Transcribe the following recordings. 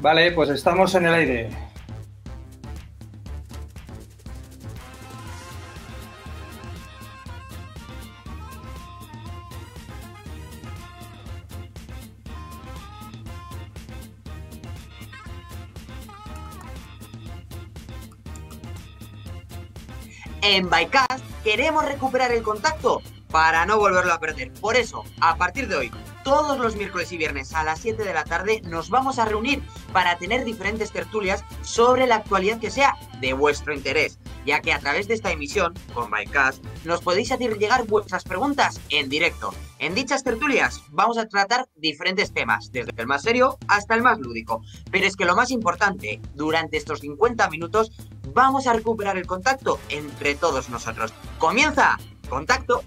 Vale, pues estamos en el aire. En Bycast queremos recuperar el contacto para no volverlo a perder. Por eso, a partir de hoy, todos los miércoles y viernes a las 7 de la tarde nos vamos a reunir para tener diferentes tertulias sobre la actualidad que sea de vuestro interés, ya que a través de esta emisión, con MyCast, nos podéis hacer llegar vuestras preguntas en directo. En dichas tertulias vamos a tratar diferentes temas, desde el más serio hasta el más lúdico. Pero es que lo más importante, durante estos 50 minutos vamos a recuperar el contacto entre todos nosotros. ¡Comienza! ¡Contacto!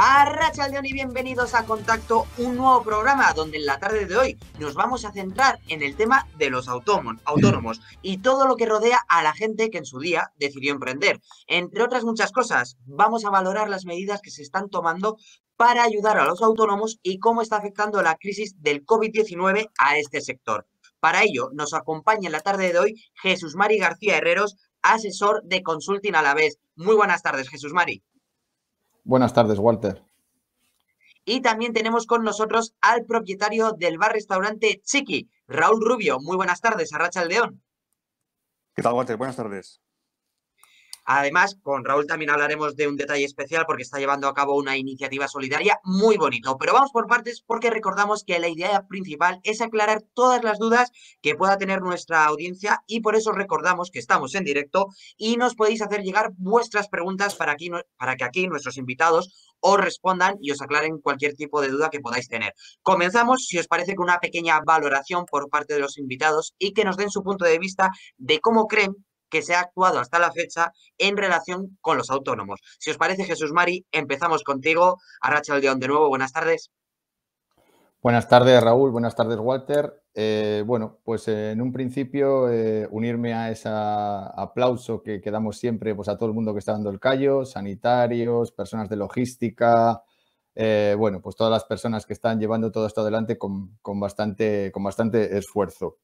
Arracha León y bienvenidos a Contacto, un nuevo programa donde en la tarde de hoy nos vamos a centrar en el tema de los autónomos y todo lo que rodea a la gente que en su día decidió emprender. Entre otras muchas cosas, vamos a valorar las medidas que se están tomando para ayudar a los autónomos y cómo está afectando la crisis del COVID-19 a este sector. Para ello, nos acompaña en la tarde de hoy Jesús Mari García Herreros, asesor de Consulting a la vez. Muy buenas tardes, Jesús Mari. Buenas tardes, Walter. Y también tenemos con nosotros al propietario del bar-restaurante Chiqui, Raúl Rubio. Muy buenas tardes, Arracha el León. ¿Qué tal, Walter? Buenas tardes. Además, con Raúl también hablaremos de un detalle especial porque está llevando a cabo una iniciativa solidaria muy bonito. Pero vamos por partes porque recordamos que la idea principal es aclarar todas las dudas que pueda tener nuestra audiencia y por eso recordamos que estamos en directo y nos podéis hacer llegar vuestras preguntas para, aquí, para que aquí nuestros invitados os respondan y os aclaren cualquier tipo de duda que podáis tener. Comenzamos, si os parece, con una pequeña valoración por parte de los invitados y que nos den su punto de vista de cómo creen que se ha actuado hasta la fecha en relación con los autónomos. Si os parece, Jesús Mari, empezamos contigo. Arracha el León de nuevo, buenas tardes. Buenas tardes, Raúl. Buenas tardes, Walter. Eh, bueno, pues eh, en un principio eh, unirme a ese aplauso que, quedamos damos siempre pues, a todo el mundo que está dando el callo, sanitarios, personas de logística, bueno, pues todas las personas que están llevando todo esto adelante con, bastante, con bastante esfuerzo.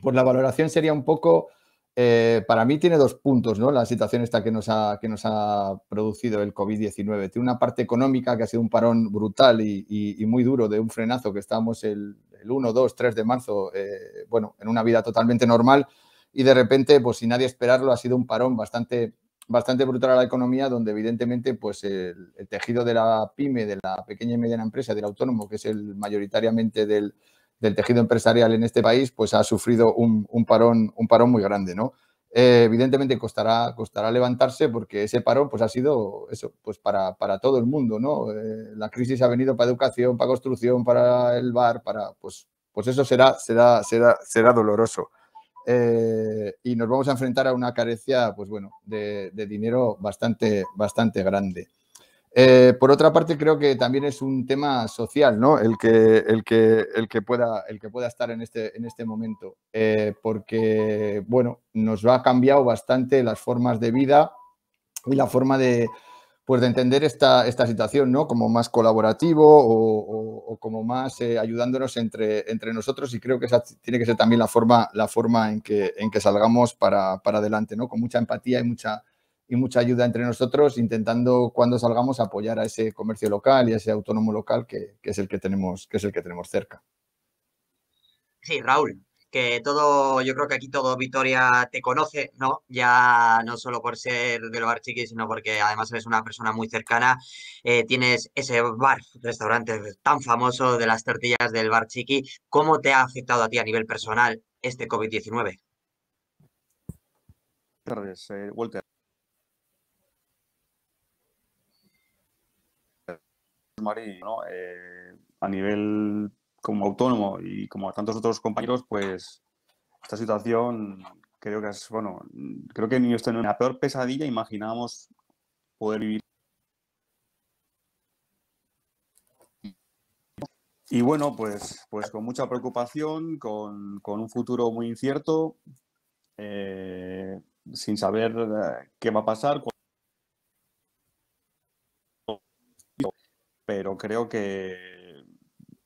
Pues la valoración sería un poco eh, para mí tiene dos puntos, ¿no? La situación esta que nos ha, que nos ha producido el COVID-19. Tiene una parte económica que ha sido un parón brutal y, muy duro de un frenazo que estábamos el, 1, 2, 3 de marzo, eh, bueno, en una vida totalmente normal y de repente, pues sin nadie esperarlo, ha sido un parón bastante, bastante brutal a la economía donde evidentemente pues el, el tejido de la pyme, de la pequeña y mediana empresa, del autónomo, que es el mayoritariamente del del tejido empresarial en este país, pues ha sufrido un, parón, un parón muy grande, ¿no? Eh, evidentemente costará, costará levantarse porque ese parón pues, ha sido eso, pues para, para todo el mundo, ¿no? Eh, la crisis ha venido para educación, para construcción, para el bar, para, pues, pues eso será, será, será, será doloroso. Eh, y nos vamos a enfrentar a una carencia, pues bueno, de, de dinero bastante, bastante grande. Eh, por otra parte, creo que también es un tema social, ¿no? El que, el que, el que, pueda, el que pueda estar en este, en este momento. Eh, porque, bueno, nos ha cambiado bastante las formas de vida y la forma de, pues, de entender esta, esta situación, ¿no? Como más colaborativo o, como más eh, ayudándonos entre, entre nosotros. Y creo que esa tiene que ser también la forma, la forma en, que, en que salgamos para, para adelante, ¿no? Con mucha empatía y mucha y mucha ayuda entre nosotros, intentando cuando salgamos apoyar a ese comercio local y a ese autónomo local que, es, el que, tenemos, que es el que tenemos cerca. Sí, Raúl, que todo, yo creo que aquí todo Vitoria te conoce, ¿no? Ya no solo por ser del bar chiqui, sino porque además eres una persona muy cercana. Eh, tienes ese bar, restaurante tan famoso de las tortillas del bar chiqui. ¿Cómo te ha afectado a ti a nivel personal este COVID-19? tardes, eh, Walter. marín ¿no? Eh, a nivel como autónomo y como tantos otros compañeros, pues esta situación creo que es, bueno, creo que ni en la peor pesadilla imaginamos poder vivir. Y bueno, pues, pues con mucha preocupación, con, con un futuro muy incierto, eh, sin saber eh, qué va a pasar, pero creo que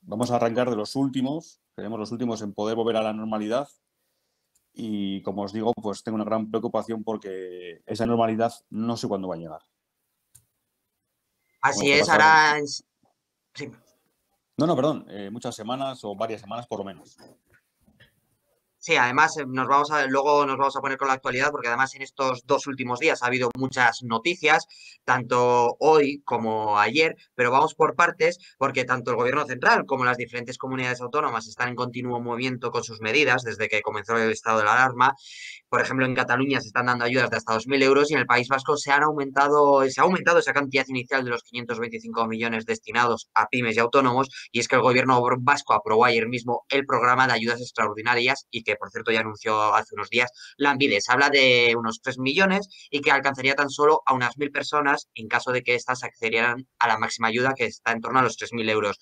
vamos a arrancar de los últimos, queremos los últimos en poder volver a la normalidad y como os digo, pues tengo una gran preocupación porque esa normalidad no sé cuándo va a llegar. Así es, ahora... Sí. No, no, perdón, eh, muchas semanas o varias semanas por lo menos. Sí, además eh, nos vamos a, luego nos vamos a poner con la actualidad porque además en estos dos últimos días ha habido muchas noticias, tanto hoy como ayer, pero vamos por partes porque tanto el gobierno central como las diferentes comunidades autónomas están en continuo movimiento con sus medidas desde que comenzó el estado de la alarma por ejemplo, en Cataluña se están dando ayudas de hasta 2.000 euros y en el País Vasco se, han aumentado, se ha aumentado esa cantidad inicial de los 525 millones destinados a pymes y autónomos. Y es que el gobierno vasco aprobó ayer mismo el programa de ayudas extraordinarias y que, por cierto, ya anunció hace unos días Se Habla de unos 3 millones y que alcanzaría tan solo a unas 1.000 personas en caso de que éstas accedieran a la máxima ayuda que está en torno a los 3.000 euros.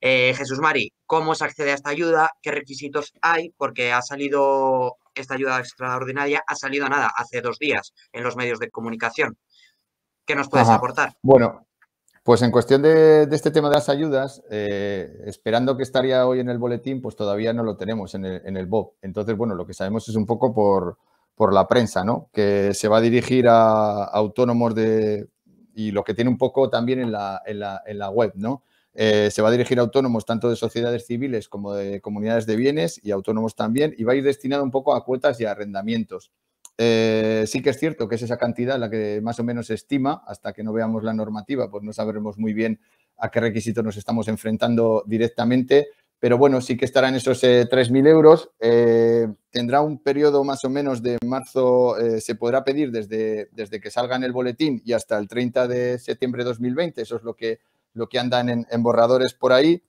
Eh, Jesús Mari, ¿cómo se accede a esta ayuda? ¿Qué requisitos hay? Porque ha salido esta ayuda extraordinaria ha salido a nada hace dos días en los medios de comunicación. ¿Qué nos puedes aportar? Bueno, pues en cuestión de, este tema de las ayudas, eh, esperando que estaría hoy en el boletín, pues todavía no lo tenemos en el, en BOB. Entonces, bueno, lo que sabemos es un poco por, la prensa, ¿no? Que se va a dirigir a, autónomos de... Y lo que tiene un poco también en la, en la web, ¿no? Eh, se va a dirigir a autónomos tanto de sociedades civiles como de comunidades de bienes y autónomos también, y va a ir destinado un poco a cuotas y arrendamientos. Eh, sí que es cierto que es esa cantidad la que más o menos se estima, hasta que no veamos la normativa, pues no sabremos muy bien a qué requisitos nos estamos enfrentando directamente, pero bueno, sí que estarán esos 3.000 eh, euros. tendrá un periodo más o menos de marzo, se podrá pedir desde, desde que salga en el boletín y hasta el 30 de septiembre de 2020, eso es lo que lo que andan en, borradores por ahí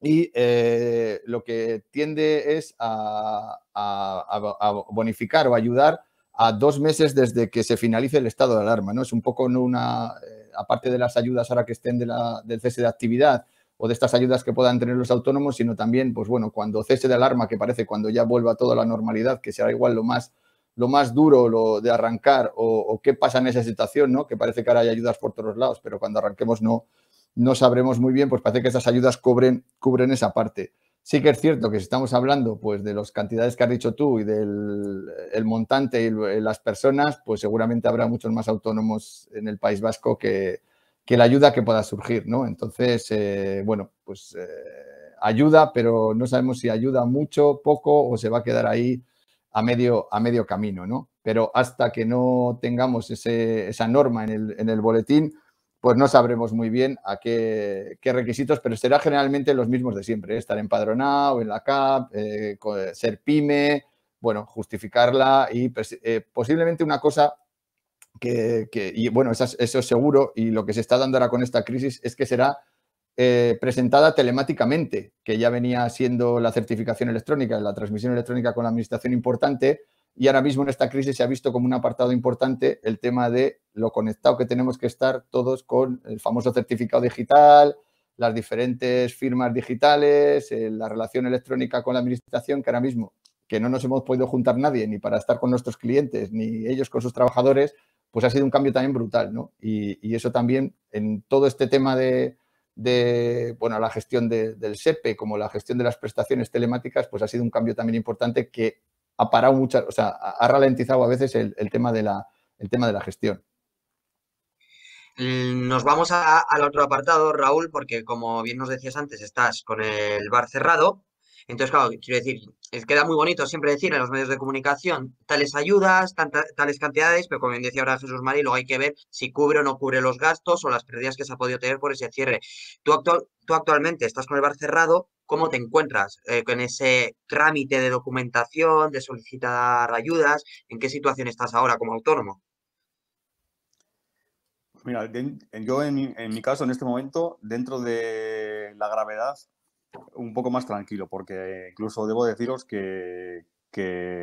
y eh, lo que tiende es a, bonificar o ayudar a dos meses desde que se finalice el estado de alarma. ¿no? Es un poco una, eh, aparte de las ayudas ahora que estén del cese de actividad o de estas ayudas que puedan tener los autónomos, sino también, pues bueno, cuando cese de alarma, que parece cuando ya vuelva toda la normalidad, que será igual lo más, lo más duro lo de arrancar o, qué pasa en esa situación, ¿no? que parece que ahora hay ayudas por todos lados, pero cuando arranquemos no, no sabremos muy bien, pues parece que estas ayudas cubren, cubren esa parte. Sí que es cierto que si estamos hablando pues, de las cantidades que has dicho tú y del montante y las personas, pues seguramente habrá muchos más autónomos en el País Vasco que, que la ayuda que pueda surgir, ¿no? Entonces, eh, bueno, pues eh, ayuda, pero no sabemos si ayuda mucho, poco o se va a quedar ahí a medio, a medio camino, ¿no? Pero hasta que no tengamos ese, esa norma en el, en el boletín, pues no sabremos muy bien a qué, requisitos, pero será generalmente los mismos de siempre, ¿eh? estar empadronado en la CAP, eh, eh, ser pyme, bueno, justificarla y pues, posiblemente una cosa que, y bueno, eso es, seguro y lo que se está dando ahora con esta crisis es que será presentada telemáticamente, que ya venía siendo la certificación electrónica, la transmisión electrónica con la administración importante, y ahora mismo en esta crisis se ha visto como un apartado importante el tema de lo conectado que tenemos que estar todos con el famoso certificado digital, las diferentes firmas digitales, eh, la relación electrónica con la administración, que ahora mismo que no nos hemos podido juntar nadie ni para estar con nuestros clientes ni ellos con sus trabajadores, pues ha sido un cambio también brutal, Y, eso también en todo este tema de, bueno, la gestión del SEPE e como la gestión de las prestaciones telemáticas, pues ha sido un cambio también importante que ha parado muchas, o sea, ha ralentizado a veces el, tema, de la, el tema de la gestión. Mm, nos vamos al otro apartado, Raúl, porque como bien nos decías antes, estás con el bar cerrado. Entonces, claro, quiero decir, queda muy bonito siempre decir en los medios de comunicación tales ayudas, tales cantidades, pero como bien decía ahora Jesús Mari, luego hay que ver si cubre o no cubre los gastos o las pérdidas que se ha podido tener por ese cierre. tú actualmente estás con el bar cerrado, cómo te encuentras eh, con ese trámite de documentación, de solicitar ayudas, en qué situación estás ahora como autónomo. Pues mira, yo en mi, caso, en este momento, dentro de la gravedad, un poco más tranquilo, porque incluso debo deciros que,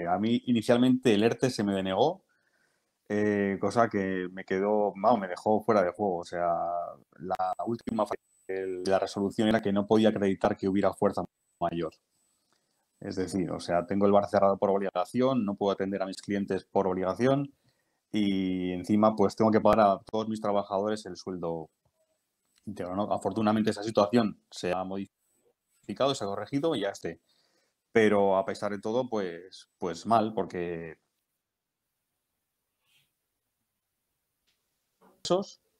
a mí inicialmente el ERTE se me denegó, eh, cosa que me quedó, me dejó fuera de juego. O sea, la última la resolución era que no podía acreditar que hubiera fuerza mayor. Es decir, o sea, tengo el bar cerrado por obligación, no puedo atender a mis clientes por obligación y encima pues tengo que pagar a todos mis trabajadores el sueldo Afortunadamente esa situación se ha modificado, se ha corregido y ya esté. Pero a pesar de todo, pues, pues mal, porque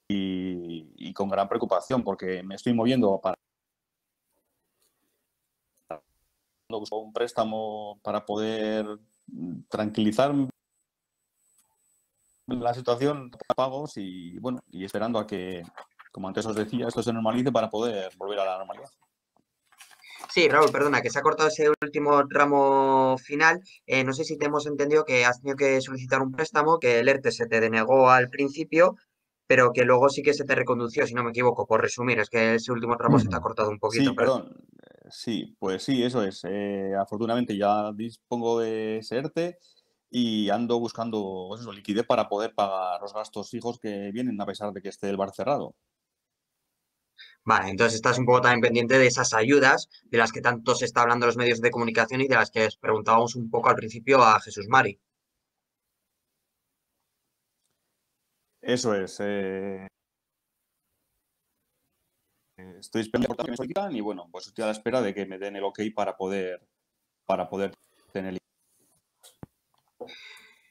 y, con gran preocupación porque me estoy moviendo para un préstamo para poder tranquilizar la situación de pagos y bueno y esperando a que como antes os decía esto se normalice para poder volver a la normalidad Sí, Raúl, perdona, que se ha cortado ese último tramo final. Eh, no sé si te hemos entendido que has tenido que solicitar un préstamo, que el ERTE se te denegó al principio pero que luego sí que se te recondució, si no me equivoco, por resumir, es que ese último tramo se te ha cortado un poquito. Sí, perdón. Eh, sí, pues sí, eso es. Eh, afortunadamente ya dispongo de serte y ando buscando pues liquidez para poder pagar los gastos fijos que vienen a pesar de que esté el bar cerrado. Vale, entonces estás un poco también pendiente de esas ayudas de las que tanto se está hablando en los medios de comunicación y de las que les preguntábamos un poco al principio a Jesús Mari. Eso es. Eh, eh, estoy esperando que me solicitan y bueno, pues estoy a la espera de que me den el ok para poder, para poder tener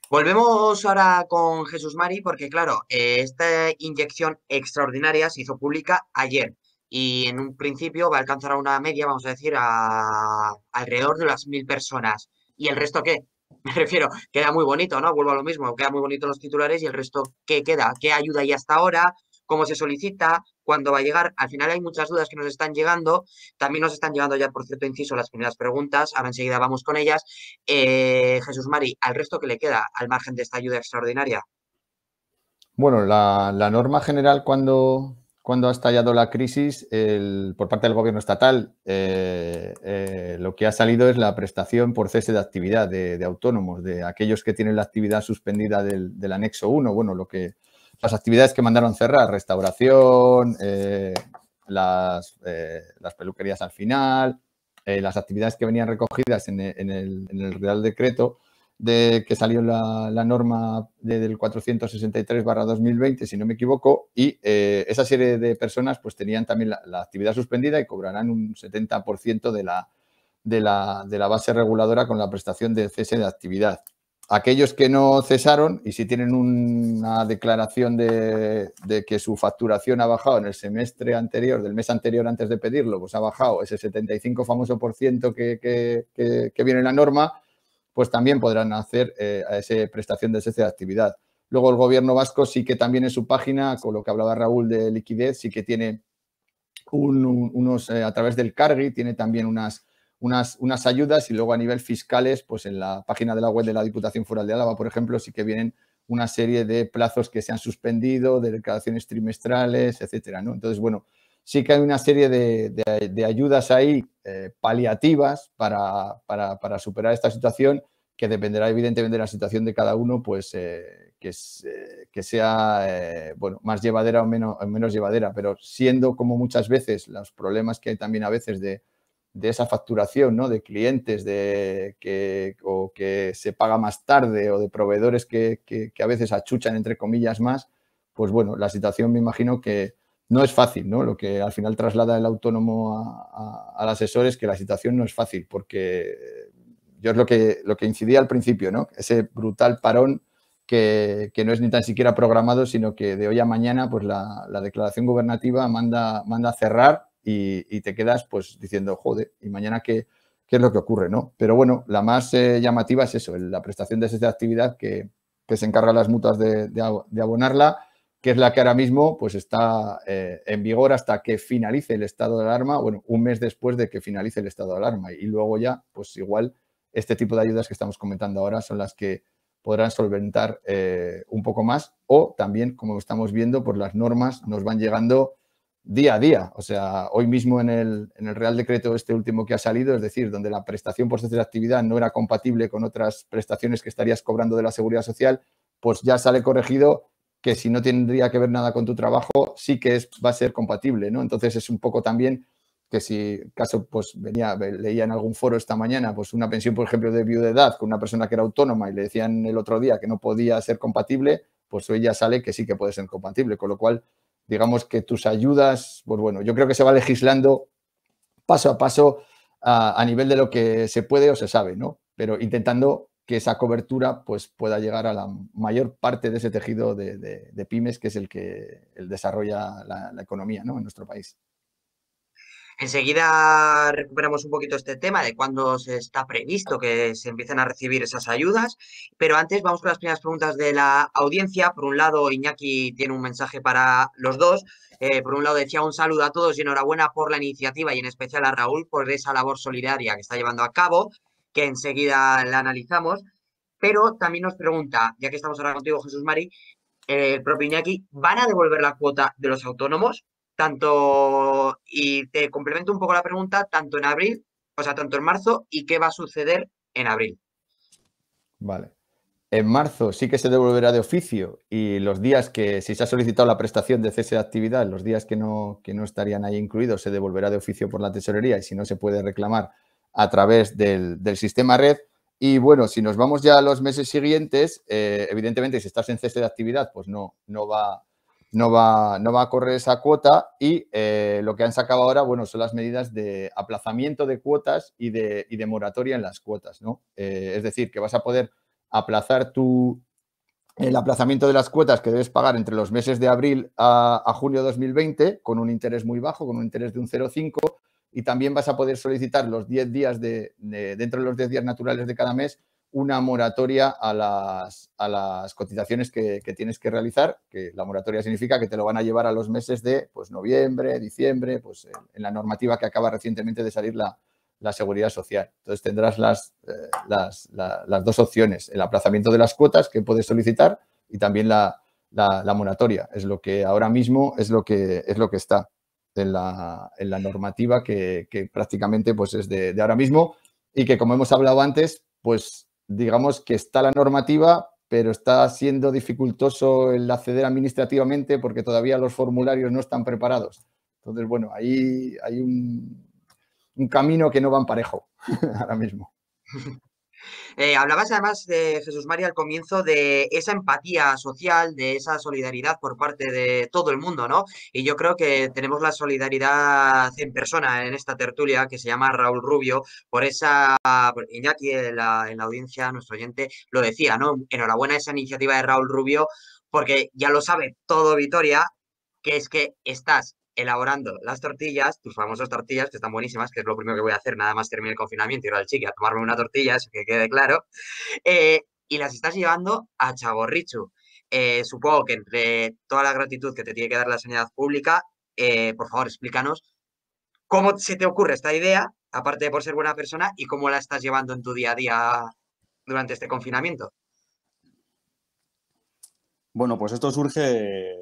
Volvemos ahora con Jesús Mari, porque claro, eh, esta inyección extraordinaria se hizo pública ayer y en un principio va a alcanzar a una media, vamos a decir, a alrededor de las mil personas. ¿Y el resto qué? Me refiero, queda muy bonito, ¿no? Vuelvo a lo mismo, queda muy bonito los titulares y el resto, ¿qué queda? ¿Qué ayuda hay hasta ahora? ¿Cómo se solicita? ¿Cuándo va a llegar? Al final hay muchas dudas que nos están llegando. También nos están llegando ya, por cierto, inciso, las primeras preguntas. Ahora enseguida vamos con ellas. Eh, Jesús Mari, ¿al resto qué le queda al margen de esta ayuda extraordinaria? Bueno, la norma general cuando, cuando ha estallado la crisis por parte del gobierno estatal. Eh, eh, lo que ha salido es la prestación por cese de actividad de, autónomos, de aquellos que tienen la actividad suspendida del, anexo 1, bueno, lo que las actividades que mandaron cerrar, restauración, eh, las, peluquerías al final, las actividades que venían recogidas en el Real Decreto de que salió la, norma de, del 463-2020, si no me equivoco, y eh, esa serie de personas pues tenían también la, actividad suspendida y cobrarán un 70% de la, de, la, de la base reguladora con la prestación de cese de actividad. Aquellos que no cesaron y si tienen una declaración de, que su facturación ha bajado en el semestre anterior, del mes anterior antes de pedirlo, pues ha bajado ese 75 famoso por ciento que, que, que viene en la norma, pues también podrán hacer eh, a esa prestación de cese de actividad. Luego el gobierno vasco sí que también en su página, con lo que hablaba Raúl de liquidez, sí que tiene unos, eh, a través del Cargi, tiene también unas, unas, unas, ayudas y luego a nivel fiscales, pues en la página de la web de la Diputación Foral de Álava, por ejemplo, sí que vienen una serie de plazos que se han suspendido, de declaraciones trimestrales, etcétera. ¿no? Entonces, bueno, sí que hay una serie de, ayudas ahí eh, paliativas para, para, superar esta situación que dependerá evidentemente de la situación de cada uno, pues eh, que, eh, que, sea bueno, más llevadera o menos, menos, llevadera, pero siendo como muchas veces los problemas que hay también a veces de, esa facturación, ¿no? de clientes de, que, o que se paga más tarde o de proveedores que, que a veces achuchan entre comillas más, pues bueno, la situación me imagino que, no es fácil, ¿no? Lo que al final traslada el autónomo al asesor es que la situación no es fácil, porque eh, yo es lo que, lo que incidí al principio, ¿no? Ese brutal parón que, no es ni tan siquiera programado, sino que de hoy a mañana, pues la, declaración gubernativa manda, manda a cerrar y, te quedas pues diciendo, joder, ¿y mañana qué, qué es lo que ocurre, no? Pero bueno, la más eh, llamativa es eso, la prestación de esa actividad que, se encarga las mutuas de abonarla que es la que ahora mismo pues, está eh, en vigor hasta que finalice el estado de alarma, bueno, un mes después de que finalice el estado de alarma. Y luego ya, pues igual, este tipo de ayudas que estamos comentando ahora son las que podrán solventar eh, un poco más o también, como estamos viendo, por pues, las normas nos van llegando día a día. O sea, hoy mismo en el, Real Decreto este último que ha salido, es decir, donde la prestación por cese de actividad no era compatible con otras prestaciones que estarías cobrando de la Seguridad Social, pues ya sale corregido que si no tendría que ver nada con tu trabajo, sí que es, va a ser compatible, ¿no? Entonces es un poco también que si caso, pues venía, leía en algún foro esta mañana, pues una pensión, por ejemplo, de viudedad con una persona que era autónoma y le decían el otro día que no podía ser compatible, pues hoy ya sale que sí que puede ser compatible, con lo cual, digamos que tus ayudas, pues bueno, yo creo que se va legislando paso a paso a, a nivel de lo que se puede o se sabe, ¿no? Pero intentando que esa cobertura pues, pueda llegar a la mayor parte de ese tejido de, pymes que es el que desarrolla la, economía ¿no? en nuestro país. Enseguida recuperamos un poquito este tema de cuándo se está previsto que se empiecen a recibir esas ayudas, pero antes vamos con las primeras preguntas de la audiencia. Por un lado, Iñaki tiene un mensaje para los dos. Eh, por un lado, decía un saludo a todos y enhorabuena por la iniciativa y en especial a Raúl por esa labor solidaria que está llevando a cabo que enseguida la analizamos. Pero también nos pregunta, ya que estamos ahora contigo, Jesús Mari, eh, el propio Iñaki, ¿van a devolver la cuota de los autónomos? Tanto, y te complemento un poco la pregunta, tanto en abril, o sea, tanto en marzo, y qué va a suceder en abril. Vale. En marzo sí que se devolverá de oficio y los días que, si se ha solicitado la prestación de cese de actividad, los días que no, que no estarían ahí incluidos, se devolverá de oficio por la tesorería y si no se puede reclamar, a través del, sistema red. Y bueno, si nos vamos ya a los meses siguientes, eh, evidentemente si estás en cese de actividad, pues no, no va, no va, no va a correr esa cuota y eh, lo que han sacado ahora, bueno, son las medidas de aplazamiento de cuotas y de, y de moratoria en las cuotas, ¿no? Eh, es decir, que vas a poder aplazar tu, el aplazamiento de las cuotas que debes pagar entre los meses de abril a, a junio de 2020 con un interés muy bajo, con un interés de un 0,5 y también vas a poder solicitar los 10 días de, dentro de los 10 días naturales de cada mes una moratoria a las, a las cotizaciones que, tienes que realizar, que la moratoria significa que te lo van a llevar a los meses de pues, noviembre, diciembre, pues eh, en la normativa que acaba recientemente de salir la, seguridad social. Entonces tendrás las, eh, las, dos opciones, el aplazamiento de las cuotas que puedes solicitar y también la, la moratoria, es lo que ahora mismo es lo que, es lo que está en la, normativa que, prácticamente pues, es de, de ahora mismo y que, como hemos hablado antes, pues digamos que está la normativa, pero está siendo dificultoso el acceder administrativamente porque todavía los formularios no están preparados. Entonces, bueno, ahí hay un, un camino que no va en parejo ahora mismo. Eh, hablabas además, de Jesús María, al comienzo de esa empatía social, de esa solidaridad por parte de todo el mundo, ¿no? Y yo creo que tenemos la solidaridad en persona en esta tertulia que se llama Raúl Rubio, por esa, Iñaki eh, en la, en audiencia, nuestro oyente, lo decía, ¿no? Enhorabuena esa iniciativa de Raúl Rubio, porque ya lo sabe todo Vitoria, que es que estás elaborando las tortillas, tus famosas tortillas, que están buenísimas, que es lo primero que voy a hacer, nada más terminar el confinamiento, y ir al chique a tomarme una tortilla, eso que quede claro, eh, y las estás llevando a Chagorrichu. Eh, supongo que entre toda la gratitud que te tiene que dar la sanidad pública, eh, por favor, explícanos cómo se te ocurre esta idea, aparte de por ser buena persona, y cómo la estás llevando en tu día a día durante este confinamiento. Bueno, pues esto surge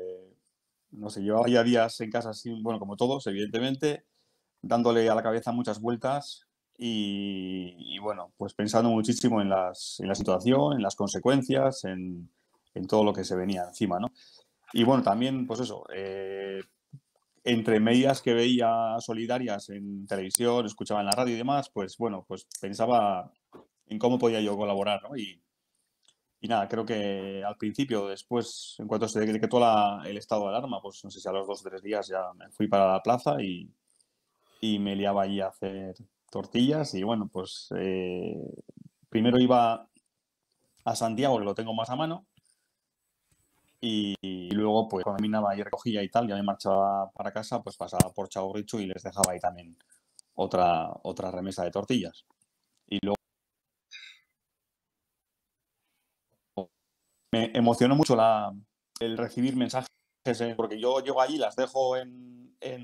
no sé, llevaba ya días en casa sin, bueno, como todos, evidentemente, dándole a la cabeza muchas vueltas y, bueno, pues pensando muchísimo en, las, en, la situación, en las consecuencias, en, todo lo que se venía encima, ¿no? Y bueno, también, pues eso, eh, entre medidas que veía solidarias en televisión, escuchaba en la radio y demás, pues bueno, pues pensaba en cómo podía yo colaborar, ¿no? Y, y nada, creo que al principio, después, en cuanto se decretó la, el estado de alarma, pues no sé si a los dos o tres días ya me fui para la plaza y, y me liaba allí a hacer tortillas. Y bueno, pues eh, primero iba a Santiago, que lo tengo más a mano, y, luego, pues cuando terminaba y recogía y tal, ya me marchaba para casa, pues pasaba por Chao y les dejaba ahí también otra, otra remesa de tortillas. Y luego me emocionó mucho el recibir mensajes, eh, porque yo llego allí, las dejo en,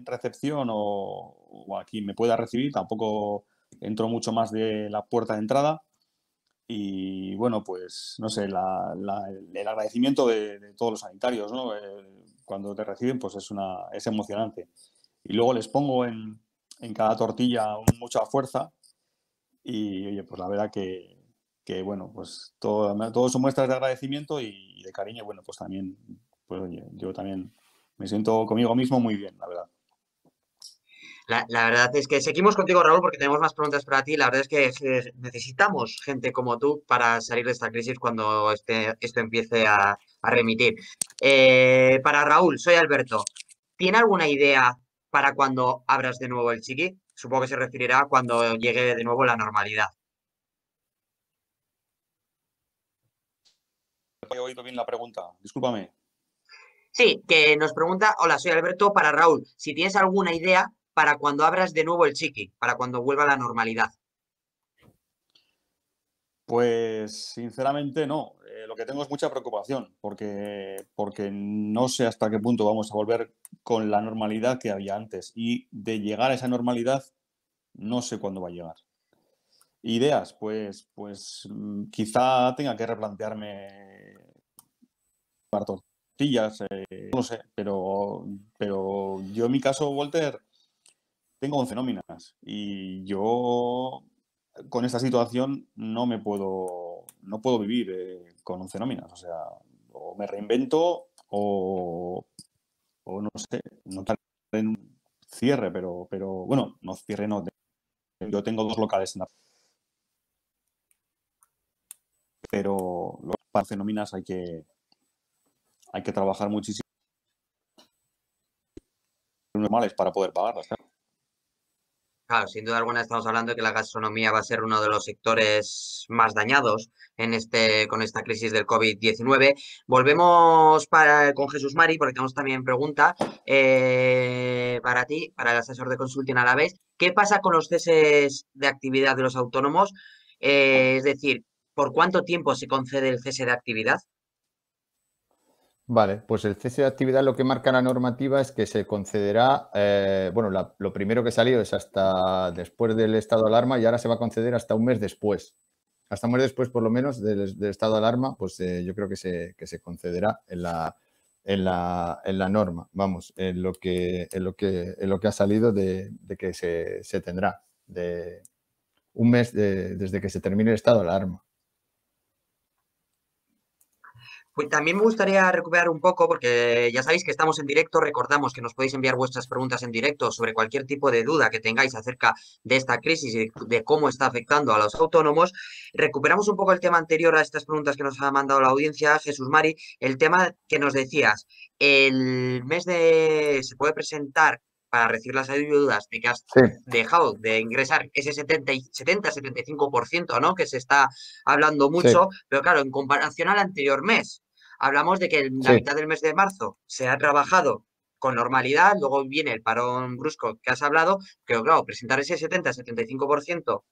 recepción o, aquí me pueda recibir, tampoco entro mucho más de la puerta de entrada. Y bueno, pues no sé, el agradecimiento de, todos los sanitarios, ¿no? Eh, cuando te reciben, pues es, una, es emocionante. Y luego les pongo en, en cada tortilla mucha fuerza y oye, pues la verdad que, que bueno, pues todo, todo son muestras de agradecimiento y, de cariño. Bueno, pues también, pues oye, yo también me siento conmigo mismo muy bien, la verdad. La, verdad es que seguimos contigo, Raúl, porque tenemos más preguntas para ti. La verdad es que eh, necesitamos gente como tú para salir de esta crisis cuando este, esto empiece a, remitir. Eh, para Raúl, soy Alberto. ¿Tiene alguna idea para cuando abras de nuevo el chiqui? Supongo que se referirá a cuando llegue de nuevo la normalidad. he oído bien la pregunta. Discúlpame. Sí, que nos pregunta, hola, soy Alberto, para Raúl, si tienes alguna idea para cuando abras de nuevo el chiqui, para cuando vuelva a la normalidad. Pues sinceramente no. Eh, lo que tengo es mucha preocupación porque, porque no sé hasta qué punto vamos a volver con la normalidad que había antes. Y de llegar a esa normalidad, no sé cuándo va a llegar ideas, pues, pues mm, quizá tenga que replantearme para tortillas, eh, no sé, pero, pero yo en mi caso, Walter, tengo 11 nóminas y yo con esta situación no me puedo, no puedo vivir eh, con 11 nóminas, o sea, o me reinvento o, o no sé, no tal cierre, pero, pero bueno, no cierre, no. Yo tengo dos locales en la pero los partes hay que, hay que trabajar muchísimo normales para poder pagarlas. Claro. sin duda alguna estamos hablando de que la gastronomía va a ser uno de los sectores más dañados en este, con esta crisis del COVID-19. Volvemos con Jesús Mari, porque tenemos también pregunta eh, para ti, para el asesor de consulting a la vez. ¿Qué pasa con los ceses de actividad de los autónomos? Eh, es decir, ¿por cuánto tiempo se concede el cese de actividad? Vale, pues el cese de actividad lo que marca la normativa es que se concederá, eh, bueno, lo primero que ha salido es hasta después del estado de alarma y ahora se va a conceder hasta un mes después. Hasta un mes después, por lo menos, del, estado de alarma, pues eh, yo creo que se, se concederá en la, en la, norma, vamos, en lo que, en lo que, en lo que ha salido de, que se, tendrá, de un mes desde que se termine el estado de alarma. Pues también me gustaría recuperar un poco, porque ya sabéis que estamos en directo, recordamos que nos podéis enviar vuestras preguntas en directo sobre cualquier tipo de duda que tengáis acerca de esta crisis y de cómo está afectando a los autónomos. Recuperamos un poco el tema anterior a estas preguntas que nos ha mandado la audiencia, Jesús Mari, el tema que nos decías, el mes de... se puede presentar para recibir las ayudas de que has dejado de ingresar ese 70-75%, ¿no? Que se está hablando mucho, pero claro, en comparación al anterior mes, Hablamos de que la mitad del mes de marzo se ha trabajado con normalidad, luego viene el parón brusco que has hablado, que claro, presentar ese 70-75%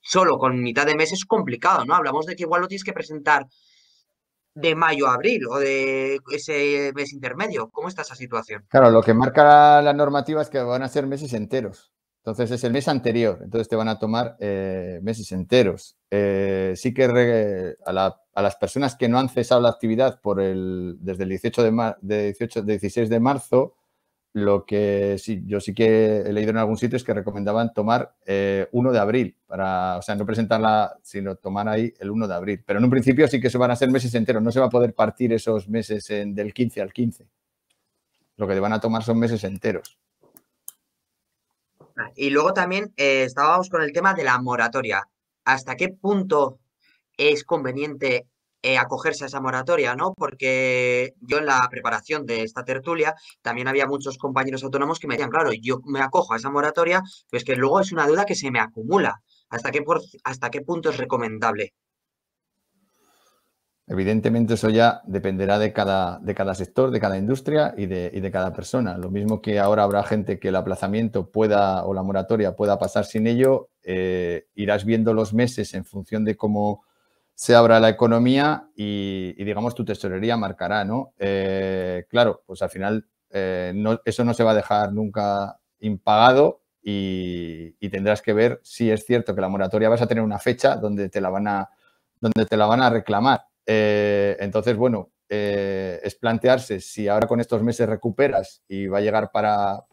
solo con mitad de mes es complicado, ¿no? Hablamos de que igual lo tienes que presentar de mayo a abril o de ese mes intermedio. ¿Cómo está esa situación? Claro, lo que marca la normativa es que van a ser meses enteros. Entonces es el mes anterior, entonces te van a tomar eh, meses enteros. Eh, sí que a la a las personas que no han cesado la actividad por el, desde el 18 de, de 18, 16 de marzo, lo que sí, yo sí que he leído en algún sitio es que recomendaban tomar 1 eh, de abril, para, o sea, no presentarla, sino tomar ahí el 1 de abril. Pero en un principio sí que se van a hacer meses enteros, no se va a poder partir esos meses del 15 al 15. Lo que le van a tomar son meses enteros. Ah, y luego también eh, estábamos con el tema de la moratoria. ¿Hasta qué punto es conveniente eh, acogerse a esa moratoria, ¿no? Porque yo en la preparación de esta tertulia también había muchos compañeros autónomos que me decían, claro, yo me acojo a esa moratoria, pues que luego es una duda que se me acumula. ¿Hasta qué, hasta qué punto es recomendable? Evidentemente eso ya dependerá de cada, de cada sector, de cada industria y de, cada persona. Lo mismo que ahora habrá gente que el aplazamiento pueda o la moratoria pueda pasar sin ello, eh, irás viendo los meses en función de cómo se abra la economía y, digamos, tu tesorería marcará, ¿no? Eh, claro, pues al final eh, eso no se va a dejar nunca impagado y, tendrás que ver si es cierto que la moratoria vas a tener una fecha donde te la van a, donde te la van a reclamar. Eh, entonces, bueno, es plantearse si ahora con estos meses recuperas y va a llegar para,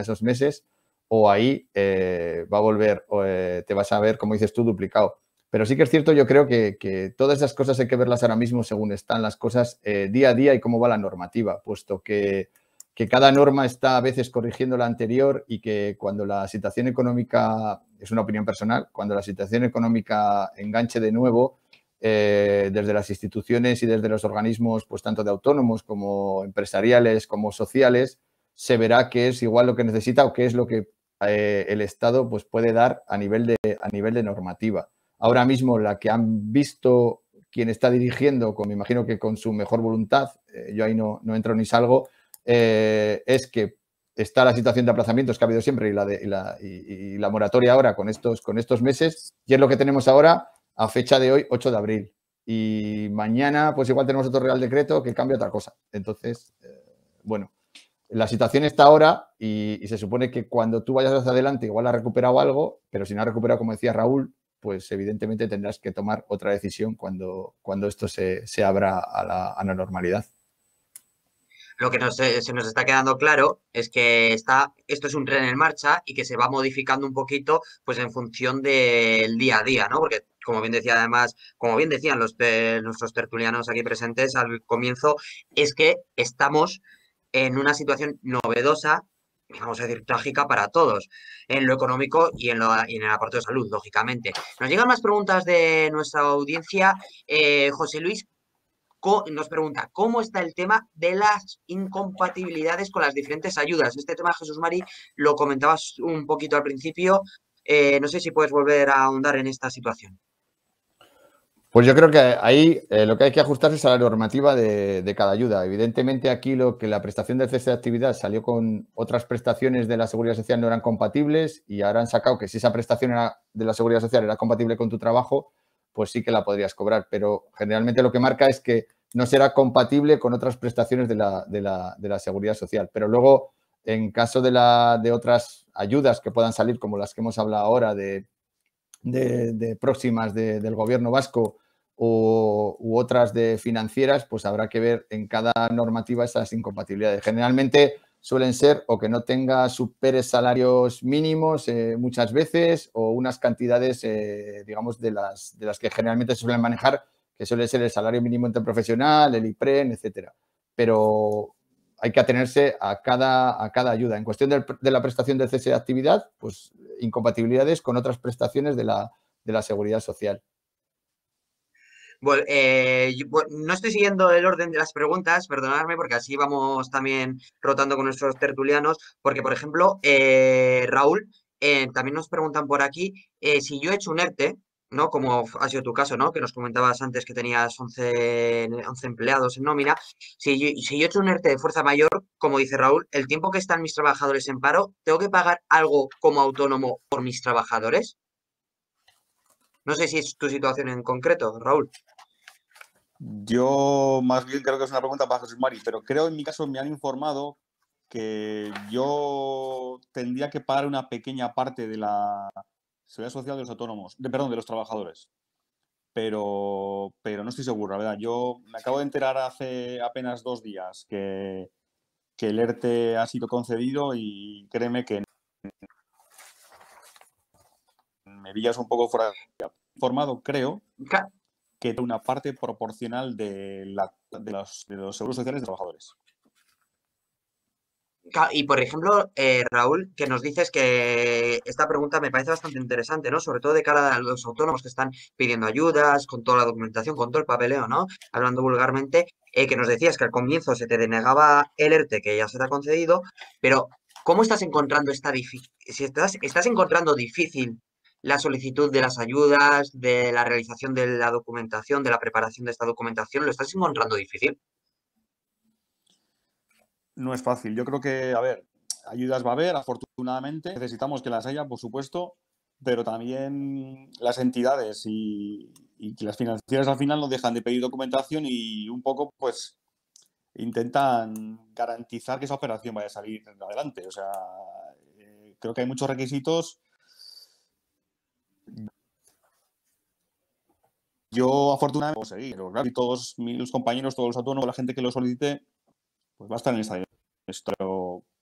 esos meses o ahí va a volver, o, te vas a ver, como dices tú, duplicado. Pero sí que es cierto, yo creo que, que, todas esas cosas hay que verlas ahora mismo según están las cosas eh, día a día y cómo va la normativa, puesto que, que, cada norma está a veces corrigiendo la anterior y que cuando la situación económica, es una opinión personal, cuando la situación económica enganche de nuevo, eh, desde las instituciones y desde los organismos, pues tanto de autónomos como empresariales como sociales, se verá que es igual lo que necesita o qué es lo que eh, el Estado pues, puede dar a nivel de, a nivel de normativa ahora mismo la que han visto quien está dirigiendo, con, me imagino que con su mejor voluntad, eh, yo ahí no, no, entro ni salgo, eh, es que está la situación de aplazamientos que ha habido siempre y la, la, moratoria ahora con estos, con estos meses, y es lo que tenemos ahora a fecha de hoy, 8 de abril. Y mañana, pues igual tenemos otro Real Decreto que cambia otra cosa. Entonces, eh, bueno, la situación está ahora y, y se supone que cuando tú vayas hacia adelante, igual ha recuperado algo, pero si no ha recuperado, como decía Raúl, pues evidentemente tendrás que tomar otra decisión cuando, cuando esto se, se abra a la, normalidad lo que eh, se nos está quedando claro es que está, esto es un tren en marcha y que se va modificando un poquito pues en función del día a día, ¿no? Porque como bien decía además, como bien decían los nuestros tertulianos aquí presentes al comienzo, es que estamos en una situación novedosa vamos a decir, trágica para todos, en lo económico y en, lo, y el aparato de salud, lógicamente. Nos llegan más preguntas de nuestra audiencia. Eh, José Luis nos pregunta, ¿cómo está el tema de las incompatibilidades con las diferentes ayudas? Este tema, Jesús Mari, lo comentabas un poquito al principio. Eh, no sé si puedes volver a ahondar en esta situación. Pues yo creo que ahí eh, lo que hay que ajustarse es a la normativa de, cada ayuda. Evidentemente aquí lo que la prestación de cese de actividad salió con otras prestaciones de la Seguridad Social no eran compatibles y ahora han sacado que si esa prestación de la Seguridad Social era compatible con tu trabajo, pues sí que la podrías cobrar. Pero generalmente lo que marca es que no será compatible con otras prestaciones de la, de la Seguridad Social. Pero luego, en caso de, la, de otras ayudas que puedan salir, como las que hemos hablado ahora de, próximas del gobierno vasco, o, u otras de financieras, pues habrá que ver en cada normativa esas incompatibilidades. Generalmente suelen ser o que no tenga superes salarios mínimos eh, muchas veces o unas cantidades, eh, digamos, de las, que generalmente se suelen manejar, que suele ser el salario mínimo interprofesional, el IPREN, etcétera. Pero hay que atenerse a cada, ayuda. En cuestión de, la prestación de cese de actividad, pues incompatibilidades con otras prestaciones de la seguridad social. Eh, bueno, no estoy siguiendo el orden de las preguntas, perdonadme, porque así vamos también rotando con nuestros tertulianos, porque, por ejemplo, eh, Raúl, eh, también nos preguntan por aquí si yo he hecho un ERTE, ¿no? Como ha sido tu caso, ¿no? Que nos comentabas antes que tenías 11, empleados en nómina. Si si yo he hecho un ERTE de fuerza mayor, como dice Raúl, el tiempo que están mis trabajadores en paro, ¿tengo que pagar algo como autónomo por mis trabajadores? No sé si es tu situación en concreto, Raúl. Yo más bien creo que es una pregunta para Jesús Mari, pero creo en mi caso me han informado que yo tendría que pagar una pequeña parte de la seguridad social de los autónomos, perdón, de los trabajadores. Pero, no estoy seguro, la verdad. Yo me acabo de enterar hace apenas dos días que, el ERTE ha sido concedido y créeme que me villas un poco fuera de formado, creo que una parte proporcional de, la, los, seguros sociales de trabajadores. Y por ejemplo, eh, Raúl, que nos dices que esta pregunta me parece bastante interesante, ¿no? Sobre todo de cara a los autónomos que están pidiendo ayudas, con toda la documentación, con todo el papeleo, ¿no? Hablando vulgarmente, eh, que nos decías que al comienzo se te denegaba el ERTE, que ya se te ha concedido, pero ¿cómo estás encontrando esta difícil? Si estás, estás encontrando difícil la solicitud de las ayudas, de la realización de la documentación, de la preparación de esta documentación, ¿lo estás encontrando difícil? No es fácil. Yo creo que, a ver, ayudas va a haber, afortunadamente. Necesitamos que las haya, por supuesto, pero también las entidades y, las financieras al final nos dejan de pedir documentación y un poco, pues, intentan garantizar que esa operación vaya a salir adelante. O sea, eh, creo que hay muchos requisitos yo afortunadamente todos mis compañeros, todos los autónomos, la gente que lo solicite, pues va a estar en esta dirección.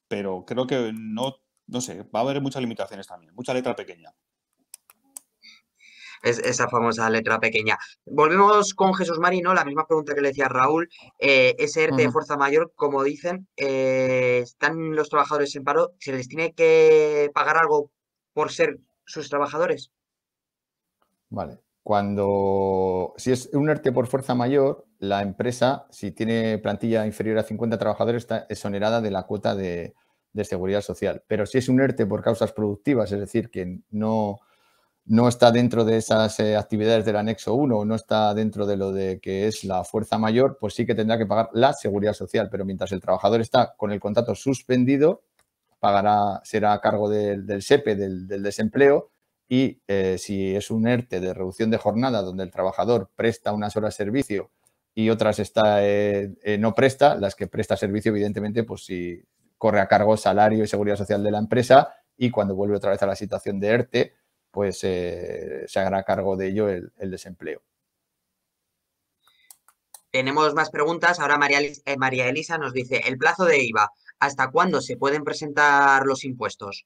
Pero, creo que no, no sé, va a haber muchas limitaciones también, mucha letra pequeña. esa famosa letra pequeña. Volvemos con Jesús Marino, la misma pregunta que le decía Raúl. Eh, ese ERTE de fuerza mayor, como dicen, eh, están los trabajadores en paro, ¿se les tiene que pagar algo por ser sus trabajadores? Vale. Cuando, si es un ERTE por fuerza mayor, la empresa, si tiene plantilla inferior a 50 trabajadores, está exonerada de la cuota de, seguridad social. Pero si es un ERTE por causas productivas, es decir, que no, está dentro de esas eh, actividades del anexo 1 no está dentro de lo de que es la fuerza mayor, pues sí que tendrá que pagar la seguridad social. Pero mientras el trabajador está con el contrato suspendido, pagará, será a cargo del, SEPE, e, del desempleo, y eh, si es un ERTE de reducción de jornada donde el trabajador presta unas horas servicio y otras está, eh, eh, no presta, las que presta servicio evidentemente pues si corre a cargo salario y seguridad social de la empresa y cuando vuelve otra vez a la situación de ERTE pues se hará cargo de ello el, desempleo. Tenemos más preguntas. Ahora María Elisa nos dice, ¿el plazo de IVA? ¿Hasta cuándo se pueden presentar los impuestos?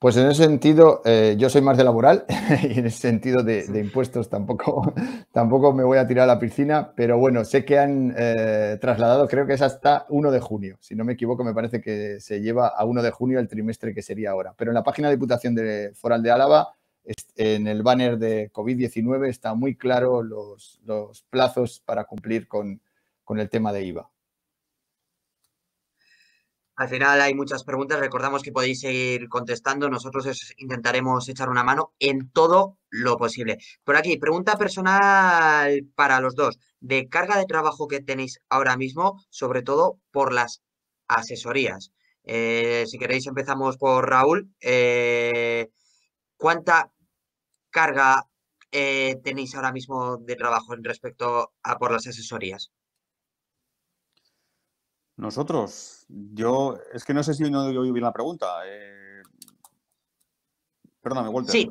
Pues en ese sentido, eh, yo soy más de laboral y en ese sentido de, impuestos tampoco, tampoco me voy a tirar a la piscina, pero bueno, sé que han eh, trasladado, creo que es hasta 1 de junio, si no me equivoco, me parece que se lleva a 1 de junio el trimestre que sería ahora. Pero en la página de Diputación de Foral de Álava, en el banner de COVID-19 está muy claro los, plazos para cumplir con el tema de IVA. Al final hay muchas preguntas, recordamos que podéis seguir contestando, nosotros intentaremos echar una mano en todo lo posible. Por aquí, pregunta personal para los dos, de carga de trabajo que tenéis ahora mismo, sobre todo por las asesorías. Eh, si queréis empezamos por Raúl. Eh, ¿Cuánta carga eh, tenéis ahora mismo de trabajo en respecto a por las asesorías? Nosotros, yo, es que no sé si no oí bien la pregunta. Eh, perdóname, Walter. Sí,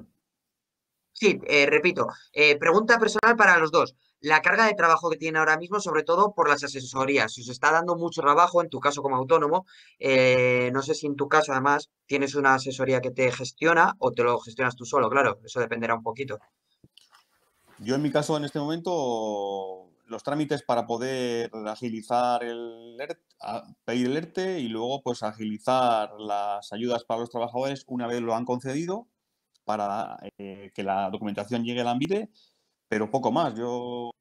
sí eh, repito, eh, pregunta personal para los dos. La carga de trabajo que tiene ahora mismo, sobre todo por las asesorías. Si os está dando mucho trabajo, en tu caso como autónomo, no sé si en tu caso además tienes una asesoría que te gestiona o te lo gestionas tú solo, claro, eso dependerá un poquito. Yo en mi caso en este momento los trámites para poder agilizar el pedir el ERTE y luego pues agilizar las ayudas para los trabajadores una vez lo han concedido para eh, que la documentación llegue al ambiente, pero poco más. Yo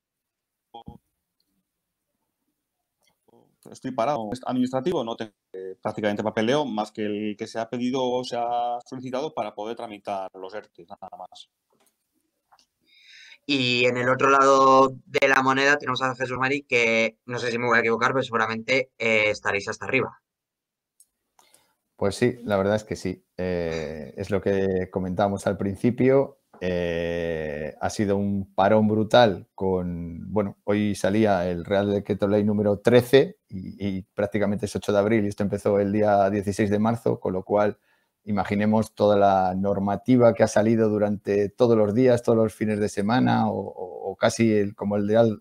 estoy parado administrativo, no tengo eh, prácticamente papeleo más que el que se ha pedido o se ha solicitado para poder tramitar los ERTE, nada más. Y en el otro lado de la moneda tenemos a Jesús Mari, que no sé si me voy a equivocar, pero seguramente eh, estaréis hasta arriba. Pues sí, la verdad es que sí. Eh, es lo que comentábamos al principio. Eh, ha sido un parón brutal con, bueno, hoy salía el Real Decreto Ley número 13 y, y prácticamente es 8 de abril y esto empezó el día 16 de marzo, con lo cual imaginemos toda la normativa que ha salido durante todos los días, todos los fines de semana mm. o, casi como el, de,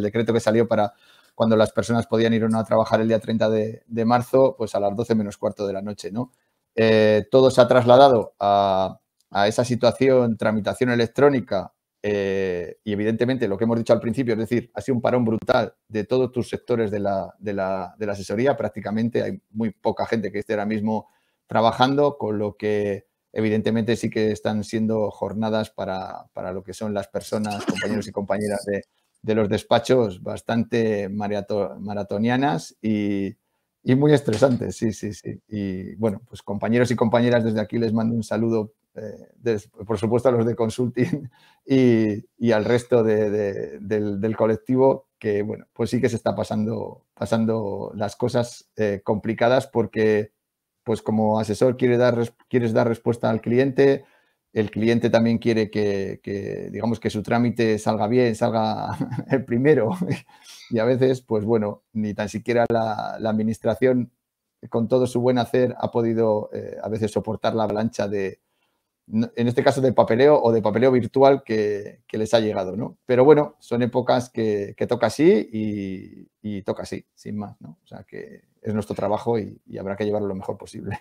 decreto que salió para cuando las personas podían ir o no a trabajar el día 30 de, marzo, pues a las 12 menos cuarto de la noche, ¿no? Eh, todo se ha trasladado a, esa situación, tramitación electrónica eh, y evidentemente lo que hemos dicho al principio, es decir, ha sido un parón brutal de todos tus sectores de la, de la asesoría, prácticamente hay muy poca gente que esté ahora mismo trabajando, con lo que evidentemente sí que están siendo jornadas para, lo que son las personas, compañeros y compañeras de, los despachos bastante maratonianas y, muy estresantes, sí, sí, sí. Y bueno, pues compañeros y compañeras, desde aquí les mando un saludo, eh, por supuesto a los de Consulting y, al resto de, del, colectivo, que bueno, pues sí que se está pasando, pasando las cosas eh, complicadas porque pues como asesor quieres dar, quieres dar respuesta al cliente, el cliente también quiere que, digamos, que su trámite salga bien, salga el primero. Y a veces, pues bueno, ni tan siquiera la, administración, con todo su buen hacer, ha podido eh, a veces soportar la avalancha de, en este caso de papeleo o de papeleo virtual que, les ha llegado, ¿no? Pero bueno, son épocas que, toca así y, toca así, sin más, ¿no? O sea que es nuestro trabajo y, habrá que llevarlo lo mejor posible.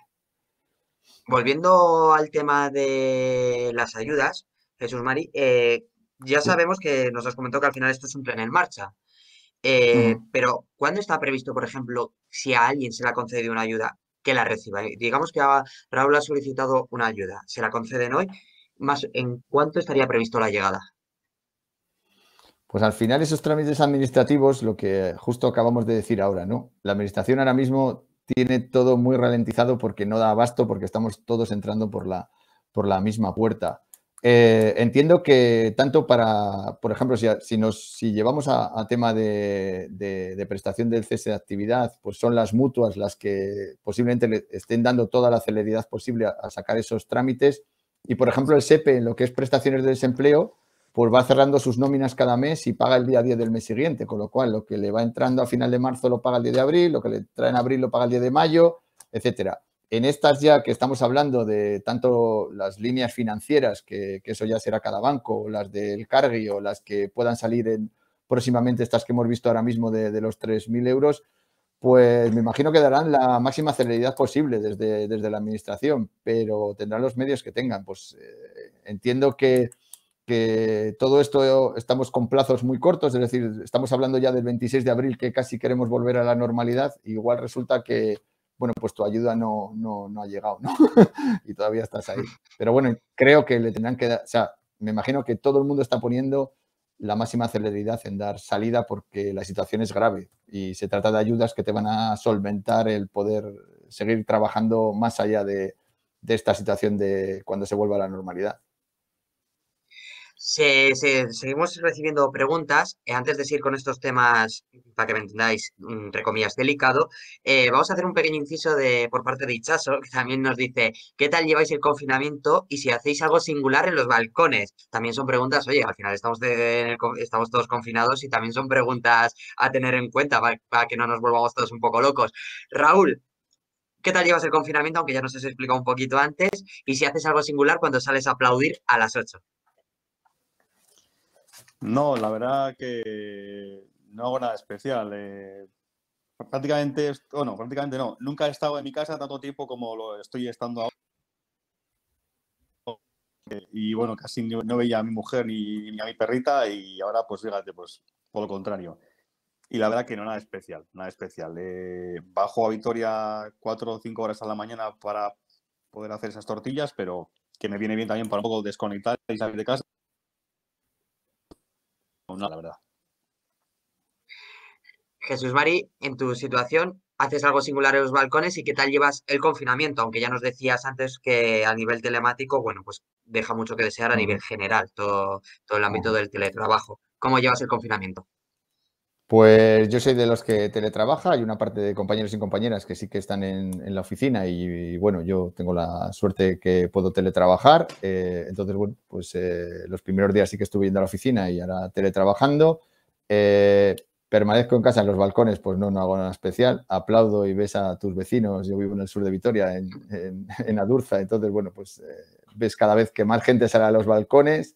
Volviendo al tema de las ayudas, Jesús Mari, eh, ya sabemos que nos has comentado que al final esto es un plan en marcha. Eh, pero, ¿cuándo está previsto, por ejemplo, si a alguien se le ha concedido una ayuda, que la reciba. Digamos que Raúl ha solicitado una ayuda, se la conceden hoy, más en cuánto estaría previsto la llegada. Pues al final esos trámites administrativos, lo que justo acabamos de decir ahora, ¿no? La administración ahora mismo tiene todo muy ralentizado porque no da abasto, porque estamos todos entrando por la, por la misma puerta. Eh, entiendo que tanto para, por ejemplo, si, si nos, si llevamos a, tema de, prestación del cese de actividad, pues son las mutuas las que posiblemente le estén dando toda la celeridad posible a, sacar esos trámites. Y, por ejemplo, el SEPE, en lo que es prestaciones de desempleo, pues va cerrando sus nóminas cada mes y paga el día 10 del mes siguiente, con lo cual lo que le va entrando a final de marzo lo paga el día de abril, lo que le trae en abril lo paga el día de mayo, etcétera en estas ya que estamos hablando de tanto las líneas financieras, que, eso ya será cada banco, o las del cargo, o las que puedan salir en, próximamente, estas que hemos visto ahora mismo de, los 3.000 euros, pues me imagino que darán la máxima celeridad posible desde, desde la administración, pero tendrán los medios que tengan. Pues eh, entiendo que, que todo esto estamos con plazos muy cortos, es decir, estamos hablando ya del 26 de abril que casi queremos volver a la normalidad, igual resulta que bueno, pues tu ayuda no, no, ha llegado, ¿no? y todavía estás ahí. Pero bueno, creo que le tendrán que dar, o sea, me imagino que todo el mundo está poniendo la máxima celeridad en dar salida porque la situación es grave y se trata de ayudas que te van a solventar el poder seguir trabajando más allá de, de esta situación de cuando se vuelva a la normalidad. Se, seguimos recibiendo preguntas. Eh, antes de seguir con estos temas, para que me entendáis, entre comillas, delicado, eh, vamos a hacer un pequeño inciso de, por parte de Ichaso, que también nos dice, ¿qué tal lleváis el confinamiento y si hacéis algo singular en los balcones? También son preguntas, oye, al final estamos, todos confinados y también son preguntas a tener en cuenta para, que no nos volvamos todos un poco locos. Raúl, ¿Qué tal llevas el confinamiento? Aunque ya nos has explicado un poquito antes. Y si haces algo singular cuando sales a aplaudir a las 8. No, la verdad que no hago nada especial. Eh, prácticamente, bueno, prácticamente no. Nunca he estado en mi casa tanto tiempo como lo estoy estando ahora. Eh, y bueno, casi no veía a mi mujer ni, a mi perrita y ahora pues fíjate, pues por lo contrario. Y la verdad que no, nada especial, nada especial. Eh, bajo a Vitoria cuatro o cinco horas a la mañana para poder hacer esas tortillas, pero que me viene bien también para un poco desconectar y salir de casa no, la verdad. Jesús Mari, en tu situación, haces algo singular en los balcones y qué tal llevas el confinamiento, aunque ya nos decías antes que a nivel telemático, bueno, pues deja mucho que desear a nivel general, todo, todo el ámbito del teletrabajo. ¿Cómo llevas el confinamiento? Pues yo soy de los que teletrabaja, hay una parte de compañeros y compañeras que sí que están en, la oficina y, bueno, yo tengo la suerte que puedo teletrabajar, eh, entonces bueno, pues eh, los primeros días sí que estuve yendo a la oficina y ahora teletrabajando. Eh, permanezco en casa en los balcones, pues no, no hago nada especial, aplaudo y ves a tus vecinos, yo vivo en el sur de Vitoria, en, en, en Adurza, entonces bueno, pues eh, ves cada vez que más gente sale a los balcones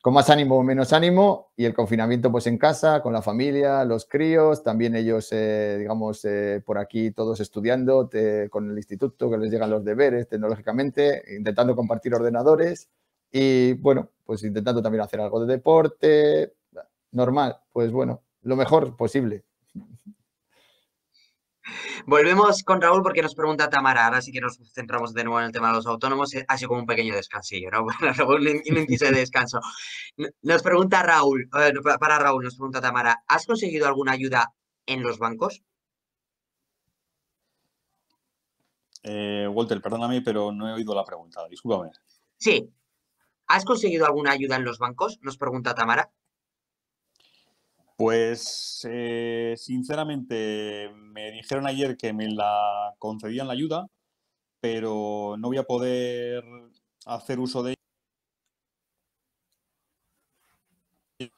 con más ánimo o menos ánimo y el confinamiento pues en casa, con la familia, los críos, también ellos, eh, digamos, eh, por aquí todos estudiando con el instituto, que les llegan los deberes tecnológicamente, intentando compartir ordenadores y bueno, pues intentando también hacer algo de deporte, normal, pues bueno, lo mejor posible. Volvemos con Raúl porque nos pregunta Tamara, ahora sí que nos centramos de nuevo en el tema de los autónomos, eh, así como un pequeño descansillo, ¿no? Para Raúl de descanso. Nos pregunta Raúl, eh, para Raúl nos pregunta Tamara, ¿has conseguido alguna ayuda en los bancos? Eh, Walter, perdóname, pero no he oído la pregunta, discúlpame. Sí. ¿Has conseguido alguna ayuda en los bancos? Nos pregunta Tamara. Pues eh, sinceramente me dijeron ayer que me la concedían la ayuda, pero no voy a poder hacer uso de ella.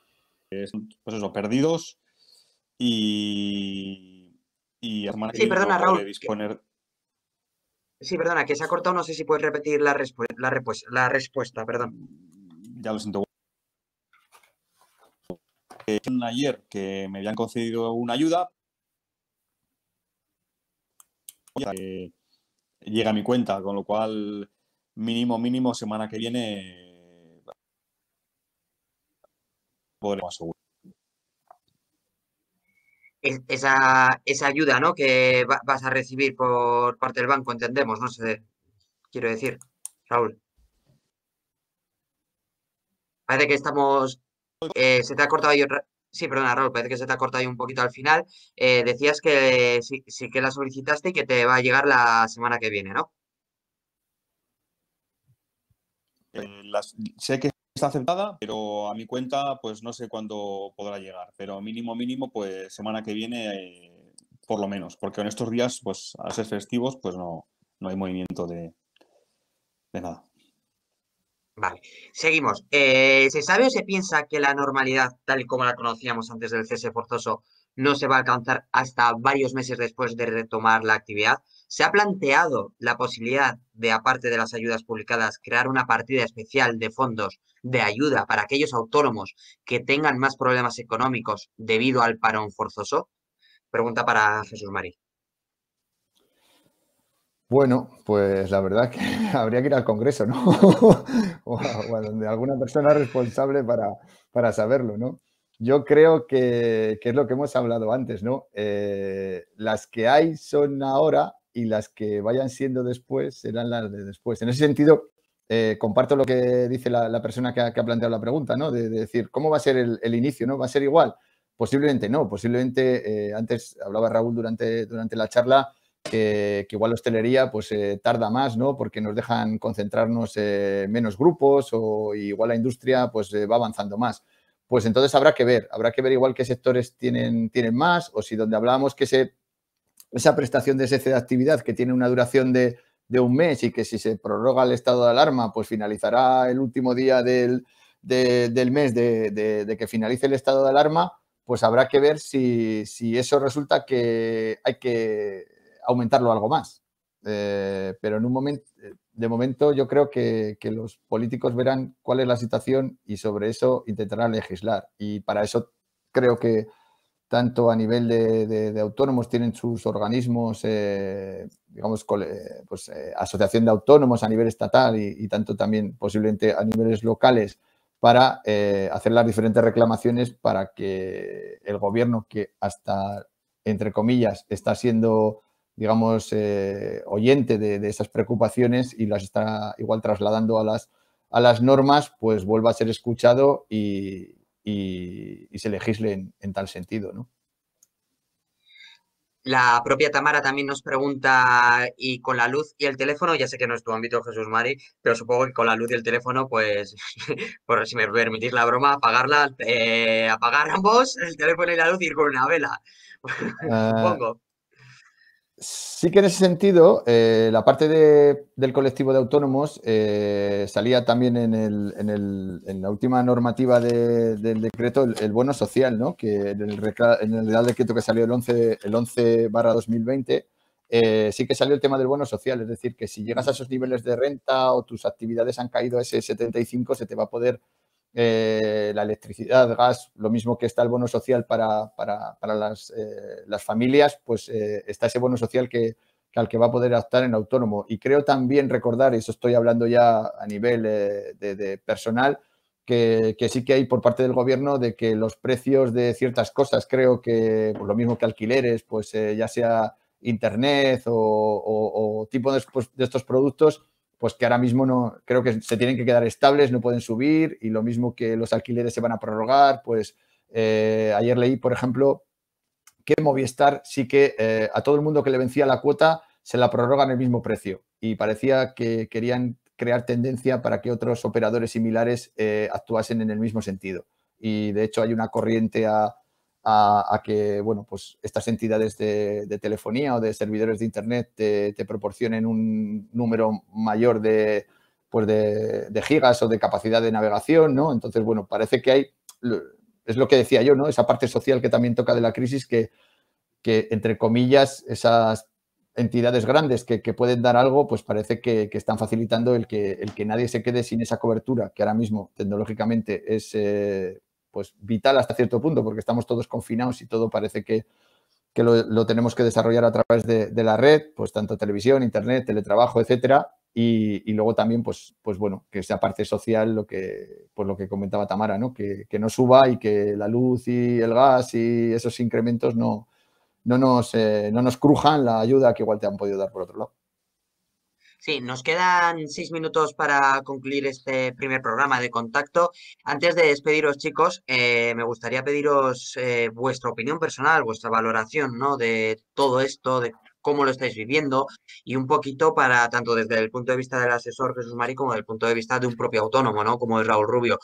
Pues eso, perdidos y... y sí, perdona, Raúl. Disponer... Sí, perdona, que se ha cortado, no sé si puedes repetir la, la respuesta, perdón. Ya lo siento ayer que me habían concedido una ayuda. llega a mi cuenta, con lo cual mínimo, mínimo, semana que viene podremos asegurar. esa, ayuda que vas a recibir por parte del banco, entendemos, no sé, quiero decir, Raúl. Parece que estamos eh, se te ha cortado ahí Sí, perdona, parece que se te ha cortado un poquito al final. Eh, decías que sí, que la solicitaste y que te va a llegar la semana que viene, ¿no? Eh, sé que está aceptada, pero a mi cuenta, pues no sé cuándo podrá llegar. Pero mínimo, mínimo, pues semana que viene, por lo menos. Porque en estos días, pues a ser festivos, pues no, hay movimiento de nada. Vale, seguimos. Eh, ¿Se sabe o se piensa que la normalidad, tal y como la conocíamos antes del cese forzoso, no se va a alcanzar hasta varios meses después de retomar la actividad? ¿Se ha planteado la posibilidad de, aparte de las ayudas publicadas, crear una partida especial de fondos de ayuda para aquellos autónomos que tengan más problemas económicos debido al parón forzoso? Pregunta para Jesús María. Bueno, pues la verdad que habría que ir al Congreso, ¿no? o, a, donde alguna persona responsable para, saberlo, ¿no? Yo creo que, es lo que hemos hablado antes, ¿no? Eh, las que hay son ahora y las que vayan siendo después serán las de después. En ese sentido, eh, comparto lo que dice la, persona que ha, planteado la pregunta, ¿no? De, decir, ¿cómo va a ser el, inicio, no? ¿Va a ser igual? Posiblemente no, posiblemente, eh, antes hablaba Raúl durante, durante la charla, eh, que igual la hostelería pues eh, tarda más, ¿no? Porque nos dejan concentrarnos eh, menos grupos o igual la industria pues va avanzando más. Pues entonces habrá que ver, habrá que ver igual qué sectores tienen, tienen más o si donde hablábamos que ese, esa prestación de ese de actividad que tiene una duración de, un mes y que si se prorroga el estado de alarma pues finalizará el último día del, mes de que finalice el estado de alarma, pues habrá que ver si, eso resulta que hay que aumentarlo algo más. Eh, pero en un momento, de momento yo creo que, los políticos verán cuál es la situación y sobre eso intentarán legislar. Y para eso creo que tanto a nivel de, autónomos tienen sus organismos, eh, digamos, pues, eh, asociación de autónomos a nivel estatal y, tanto también posiblemente a niveles locales para hacer las diferentes reclamaciones para que el gobierno que hasta, entre comillas, está siendo digamos, eh, oyente de, esas preocupaciones y las está igual trasladando a las, a las normas, pues vuelva a ser escuchado y, se legisle en, tal sentido, ¿no? La propia Tamara también nos pregunta, y con la luz y el teléfono, ya sé que no es tu ámbito, Jesús Mari, pero supongo que con la luz y el teléfono, pues, por si me permitís la broma, apagarla, eh, apagar ambos, el teléfono y la luz, y ir con una vela. Ah, supongo. Sí que en ese sentido, eh, la parte de, del colectivo de autónomos eh, salía también en, el, en, el, en, la última normativa del decreto, el, bono social, ¿no? que en el, en el Decreto que salió el 11, el 11 2020, eh, sí que salió el tema del bono social, es decir, que si llegas a esos niveles de renta o tus actividades han caído a ese 75, se te va a poder eh, la electricidad, gas, lo mismo que está el bono social para, eh, las, familias, pues eh, está ese bono social que, al que va a poder adaptar en autónomo. Y creo también recordar, y eso estoy hablando ya a nivel de, personal, que, sí que hay por parte del gobierno de que los precios de ciertas cosas, creo que pues, lo mismo que alquileres, pues ya sea internet o, tipo pues, de estos productos, pues que ahora mismo no creo que se tienen que quedar estables, no pueden subir y lo mismo que los alquileres se van a prorrogar, pues eh, ayer leí, por ejemplo, que Movistar sí que eh, a todo el mundo que le vencía la cuota se la prorrogan el mismo precio y parecía que querían crear tendencia para que otros operadores similares eh, actuasen en el mismo sentido. Y de hecho hay una corriente a, a, que bueno, pues estas entidades de, telefonía o de servidores de Internet te, proporcionen un número mayor de, pues de, gigas o de capacidad de navegación. ¿no? Entonces, bueno, parece que hay, es lo que decía yo, ¿no? esa parte social que también toca de la crisis que, que entre comillas, esas entidades grandes que, pueden dar algo, pues parece que, están facilitando el que, el que, nadie se quede sin esa cobertura, que ahora mismo tecnológicamente es eh, pues vital hasta cierto punto, porque estamos todos confinados y todo parece que, lo, tenemos que desarrollar a través de, la red, pues tanto televisión, internet, teletrabajo, etcétera. Y, luego también, pues, pues bueno, que esa parte social, lo que, pues lo que comentaba Tamara, ¿no? Que, no suba y que la luz y el gas y esos incrementos no, no, nos, eh, no nos crujan la ayuda que igual te han podido dar por otro lado. Sí, nos quedan seis minutos para concluir este primer programa de contacto. Antes de despediros, chicos, eh, me gustaría pediros eh, vuestra opinión personal, vuestra valoración, ¿no? De todo esto, de cómo lo estáis viviendo y un poquito para, tanto desde el punto de vista del asesor Jesús Mari como desde el punto de vista de un propio autónomo, ¿no? Como es Raúl Rubio.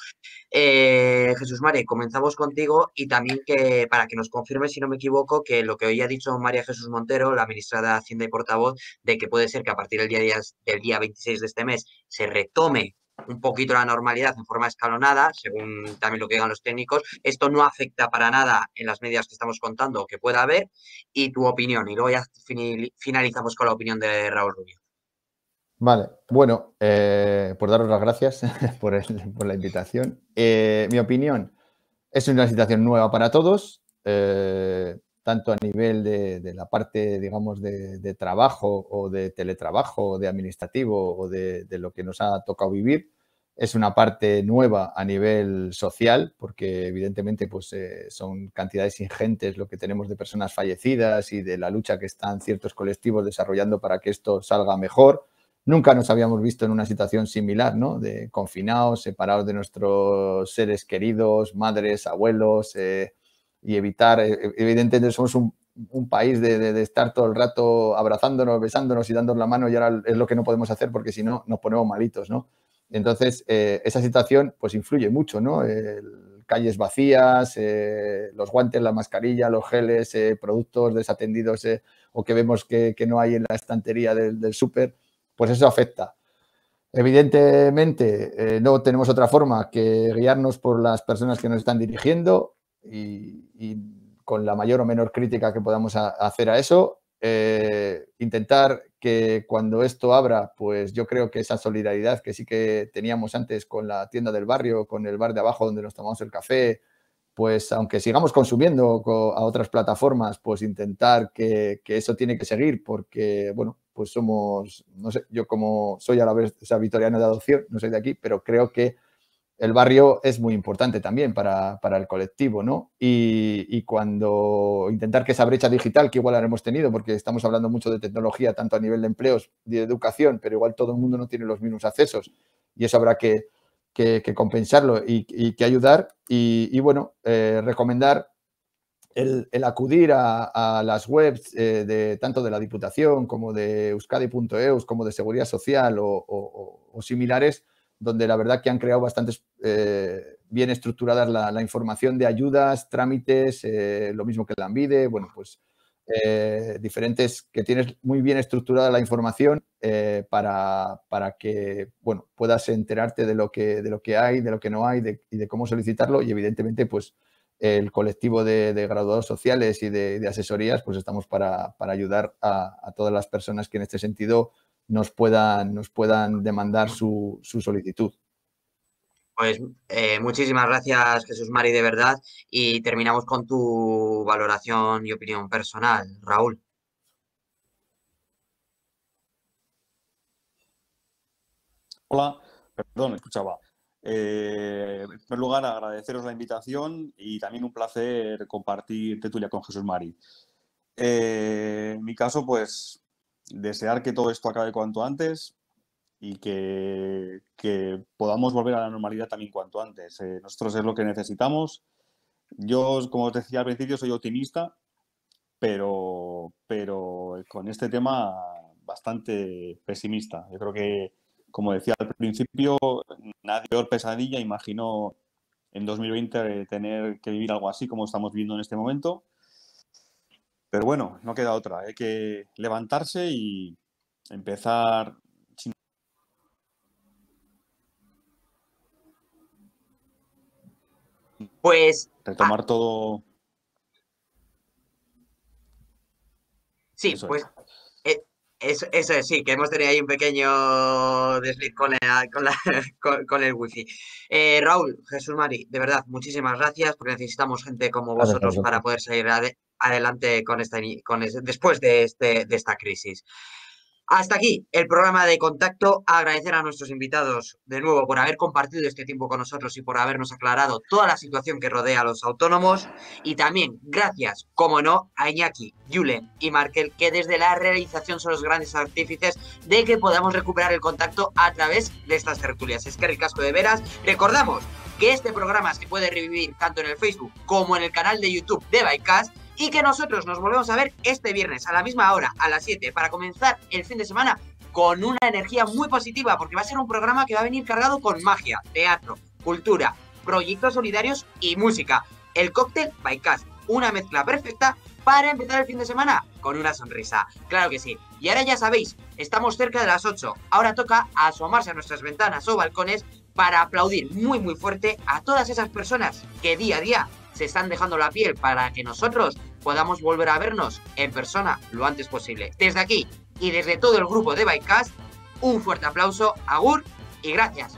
Eh, Jesús Mari, comenzamos contigo y también que para que nos confirme, si no me equivoco, que lo que hoy ha dicho María Jesús Montero, la ministra de Hacienda y portavoz, de que puede ser que a partir del día, del día 26 de este mes se retome un poquito la normalidad en forma escalonada, según también lo que digan los técnicos. Esto no afecta para nada en las medidas que estamos contando que pueda haber y tu opinión. Y luego ya finalizamos con la opinión de Raúl Rubio. Vale, bueno, eh, por daros las gracias por, la invitación. Eh, mi opinión es una situación nueva para todos. Eh, tanto a nivel de, la parte, digamos, de, trabajo o de teletrabajo o de administrativo o de, lo que nos ha tocado vivir. Es una parte nueva a nivel social, porque evidentemente pues, eh, son cantidades ingentes lo que tenemos de personas fallecidas y de la lucha que están ciertos colectivos desarrollando para que esto salga mejor. Nunca nos habíamos visto en una situación similar, ¿no? De confinados, separados de nuestros seres queridos, madres, abuelos, eh, y evitar, eh, eh, evidentemente somos un, país de, estar todo el rato abrazándonos, besándonos y dándonos la mano y ahora es lo que no podemos hacer porque si no nos ponemos malitos, ¿no? Entonces, eh, esa situación pues influye mucho, ¿no? calles vacías, los guantes, la mascarilla, los geles, productos desatendidos o que vemos que, no hay en la estantería del, del súper, pues eso afecta. Evidentemente, no tenemos otra forma que guiarnos por las personas que nos están dirigiendo, y, con la mayor o menor crítica que podamos hacer a eso, eh, intentar que cuando esto abra, pues yo creo que esa solidaridad que sí que teníamos antes con la tienda del barrio, con el bar de abajo donde nos tomamos el café, pues aunque sigamos consumiendo a otras plataformas, pues intentar que, que eso tiene que seguir porque, bueno, pues somos, no sé, yo como soy a la vez o de adopción, no soy de aquí, pero creo que el barrio es muy importante también para, el colectivo, ¿no? Y, cuando intentar que esa brecha digital, que igual la hemos tenido, porque estamos hablando mucho de tecnología, tanto a nivel de empleos, y de educación, pero igual todo el mundo no tiene los mismos accesos y eso habrá que, compensarlo y, que ayudar. Y, bueno, eh, recomendar el, acudir a, las webs eh, de tanto de la Diputación como de euskadi.eus, como de Seguridad Social o, o similares donde la verdad que han creado bastante eh, bien estructuradas la, información de ayudas, trámites, eh, lo mismo que la ANVIDE, bueno, pues eh, diferentes, que tienes muy bien estructurada la información para, para, que, bueno, puedas enterarte de lo que, de lo que hay, de lo que no hay y de cómo solicitarlo y evidentemente, pues, el colectivo de, graduados sociales y de, asesorías, pues estamos para, para ayudar a, a todas las personas que en este sentido nos puedan, nos puedan demandar su, su solicitud. Pues eh, muchísimas gracias Jesús Mari de verdad y terminamos con tu valoración y opinión personal, Raúl. Hola, perdón, escuchaba. Eh, en primer lugar, agradeceros la invitación y también un placer compartir tetulia con Jesús Mari. Eh, en mi caso, pues desear que todo esto acabe cuanto antes y que, podamos volver a la normalidad también cuanto antes. Eh, nosotros es lo que necesitamos. Yo, como os decía al principio, soy optimista, pero, pero con este tema bastante pesimista. Yo creo que, como decía al principio, nadie peor pesadilla imaginó en 2020 tener que vivir algo así como estamos viviendo en este momento pero bueno, no queda otra. Hay que levantarse y empezar Pues. Retomar ah. todo. Sí, pues. E, eso, sí, que hemos tenido ahí un pequeño desliz con, con, el wifi. Eh, Raúl, Jesús Mari, de verdad, muchísimas gracias porque necesitamos gente como vosotros para poder salir adelante con esta, con después de, este, de esta crisis. Hasta aquí el programa de contacto. Agradecer a nuestros invitados de nuevo por haber compartido este tiempo con nosotros y por habernos aclarado toda la situación que rodea a los autónomos. Y también gracias, como no, a Iñaki, Julen y Markel, que desde la realización son los grandes artífices de que podamos recuperar el contacto a través de estas tertulias. Es que el casco de veras. Recordamos que este programa se puede revivir tanto en el Facebook como en el canal de YouTube de Bycast y que nosotros nos volvemos a ver este viernes a la misma hora, a las 7, para comenzar el fin de semana con una energía muy positiva, porque va a ser un programa que va a venir cargado con magia, teatro, cultura, proyectos solidarios y música. El cóctel by Cast, una mezcla perfecta para empezar el fin de semana con una sonrisa. Claro que sí. Y ahora ya sabéis, estamos cerca de las 8. Ahora toca asomarse a nuestras ventanas o balcones para aplaudir muy muy fuerte a todas esas personas que día a día se están dejando la piel para que nosotros podamos volver a vernos en persona lo antes posible. Desde aquí y desde todo el grupo de Bycast, un fuerte aplauso, Agur y gracias